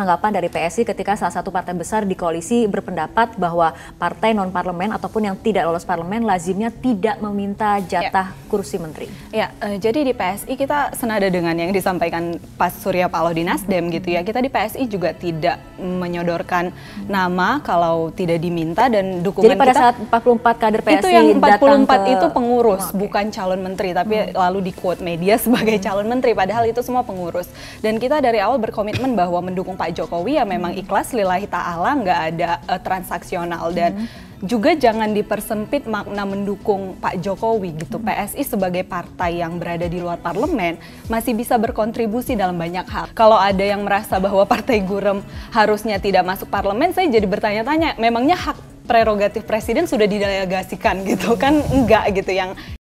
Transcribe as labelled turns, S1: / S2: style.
S1: tanggapan dari PSI ketika salah satu partai besar di koalisi berpendapat bahwa partai non parlemen ataupun yang tidak lolos parlemen lazimnya tidak meminta ya. jatah ya. kursi menteri. Ya, uh, jadi di PSI kita senada dengan yang disampaikan Pak Surya Paloh di Nasdem gitu ya. Kita di PSI juga tidak menyodorkan nama kalau tidak diminta dan dukungan Jadi pada kita, saat 44 kader PSI itu yang 44 ke... itu pengurus, oh, okay. bukan calon menteri tapi hmm. lalu di quote media sebagai hmm. calon menteri padahal itu semua pengurus. Dan kita dari awal berkomitmen bahwa mendukung Pak Jokowi ya memang hmm. ikhlas lillahi ta'ala nggak ada uh, transaksional dan hmm juga jangan dipersempit makna mendukung Pak Jokowi gitu. Hmm. PSI sebagai partai yang berada di luar parlemen masih bisa berkontribusi dalam banyak hal. Kalau ada yang merasa bahwa partai gurem harusnya tidak masuk parlemen, saya jadi bertanya-tanya, memangnya hak prerogatif presiden sudah didelegasikan gitu kan enggak gitu yang